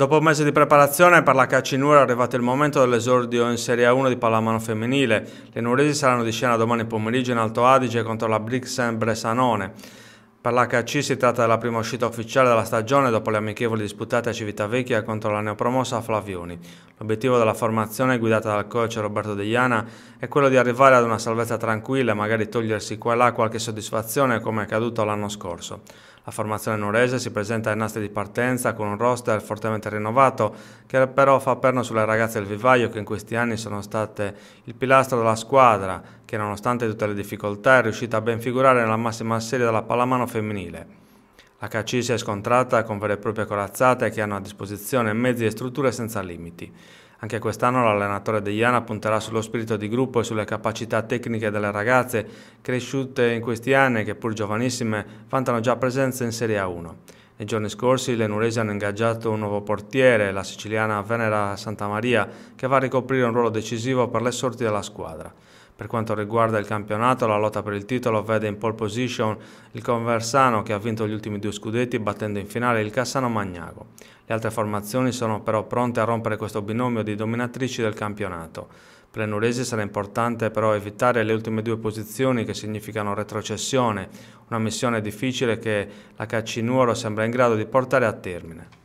Dopo un mese di preparazione per la Caccinura è arrivato il momento dell'esordio in Serie 1 di pallamano femminile. Le nuresi saranno di scena domani pomeriggio in Alto Adige contro la Brixen Bressanone. Per l'HC si tratta della prima uscita ufficiale della stagione dopo le amichevoli disputate a Civitavecchia contro la neopromossa Flavioni. L'obiettivo della formazione, guidata dal coach Roberto Deiana, è quello di arrivare ad una salvezza tranquilla e magari togliersi qua e là qualche soddisfazione come è accaduto l'anno scorso. La formazione norese si presenta ai nastri di partenza con un roster fortemente rinnovato che però fa perno sulle ragazze del vivaio che in questi anni sono state il pilastro della squadra che nonostante tutte le difficoltà è riuscita a ben figurare nella massima serie della pallamano femminile. La KC si è scontrata con vere e proprie corazzate che hanno a disposizione mezzi e strutture senza limiti. Anche quest'anno l'allenatore De Iana punterà sullo spirito di gruppo e sulle capacità tecniche delle ragazze cresciute in questi anni che pur giovanissime vantano già presenza in Serie A1. Nei giorni scorsi le nuresi hanno ingaggiato un nuovo portiere, la siciliana Venera Santamaria, che va a ricoprire un ruolo decisivo per le sorti della squadra. Per quanto riguarda il campionato, la lotta per il titolo vede in pole position il Conversano che ha vinto gli ultimi due scudetti battendo in finale il Cassano Magnago. Le altre formazioni sono però pronte a rompere questo binomio di dominatrici del campionato. Per le Nuresi sarà importante però evitare le ultime due posizioni che significano retrocessione, una missione difficile che la Caccinuoro sembra in grado di portare a termine.